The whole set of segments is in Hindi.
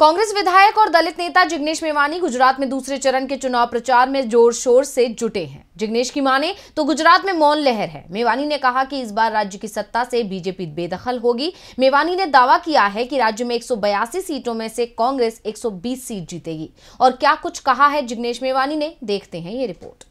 कांग्रेस विधायक और दलित नेता जिग्नेश मेवानी गुजरात में दूसरे चरण के चुनाव प्रचार में जोर शोर से जुटे हैं जिग्नेश की माने तो गुजरात में मौन लहर है मेवानी ने कहा कि इस बार राज्य की सत्ता से बीजेपी बेदखल होगी मेवानी ने दावा किया है कि राज्य में एक सीटों में से कांग्रेस 120 सीट जीतेगी और क्या कुछ कहा है जिग्नेश मेवानी ने देखते हैं ये रिपोर्ट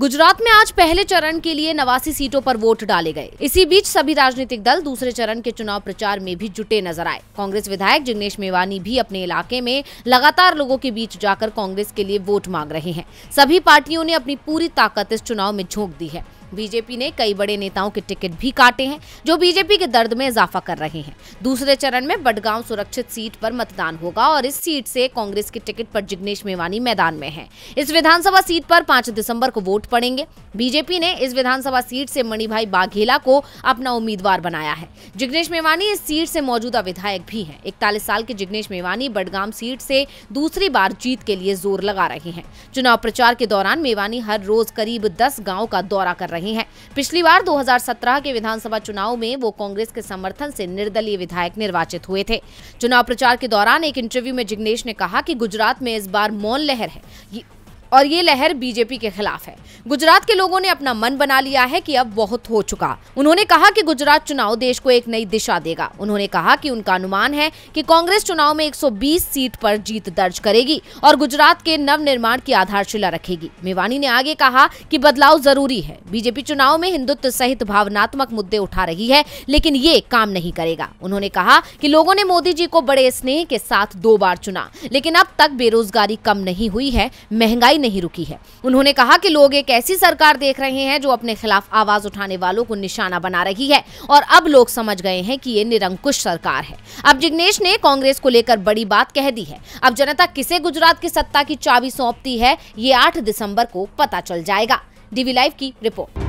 गुजरात में आज पहले चरण के लिए नवासी सीटों पर वोट डाले गए इसी बीच सभी राजनीतिक दल दूसरे चरण के चुनाव प्रचार में भी जुटे नजर आए कांग्रेस विधायक जिग्नेश मेवानी भी अपने इलाके में लगातार लोगों के बीच जाकर कांग्रेस के लिए वोट मांग रहे हैं सभी पार्टियों ने अपनी पूरी ताकत इस चुनाव में झोंक दी है बीजेपी ने कई बड़े नेताओं के टिकट भी काटे हैं जो बीजेपी के दर्द में इजाफा कर रहे हैं दूसरे चरण में बडगांव सुरक्षित सीट पर मतदान होगा और इस सीट से कांग्रेस के टिकट पर जिग्नेश मेवानी मैदान में है इस विधानसभा सीट पर पांच दिसंबर को वोट पड़ेंगे बीजेपी ने इस विधानसभा सीट से मणिभाई बाघेला को अपना उम्मीदवार बनाया है जिग्नेश मेवानी इस सीट से मौजूदा विधायक भी है इकतालीस साल के जिग्नेश मेवानी बडगाम सीट से दूसरी बार जीत के लिए जोर लगा रहे हैं चुनाव प्रचार के दौरान मेवानी हर रोज करीब दस गाँव का दौरा कर रही हैं पिछली बार 2017 के विधानसभा चुनाव में वो कांग्रेस के समर्थन से निर्दलीय विधायक निर्वाचित हुए थे चुनाव प्रचार के दौरान एक इंटरव्यू में जिग्नेश ने कहा कि गुजरात में इस बार मौन लहर है और ये लहर बीजेपी के खिलाफ है गुजरात के लोगों ने अपना मन बना लिया है कि अब बहुत हो चुका उन्होंने कहा कि गुजरात चुनाव देश को एक नई दिशा देगा उन्होंने कहा कि उनका अनुमान है कि कांग्रेस चुनाव में 120 सीट पर जीत दर्ज करेगी और गुजरात के नव निर्माण की आधारशिला रखेगी मेवानी ने आगे कहा की बदलाव जरूरी है बीजेपी चुनाव में हिंदुत्व सहित भावनात्मक मुद्दे उठा रही है लेकिन ये काम नहीं करेगा उन्होंने कहा की लोगों ने मोदी जी को बड़े स्नेह के साथ दो बार चुना लेकिन अब तक बेरोजगारी कम नहीं हुई है महंगाई नहीं रुकी है उन्होंने कहा कि लोग एक ऐसी सरकार देख रहे हैं जो अपने खिलाफ आवाज उठाने वालों को निशाना बना रही है और अब लोग समझ गए हैं कि ये निरंकुश सरकार है अब जिग्नेश ने कांग्रेस को लेकर बड़ी बात कह दी है अब जनता किसे गुजरात की सत्ता की चाबी सौंपती है ये आठ दिसंबर को पता चल जाएगा डीवी लाइव की रिपोर्ट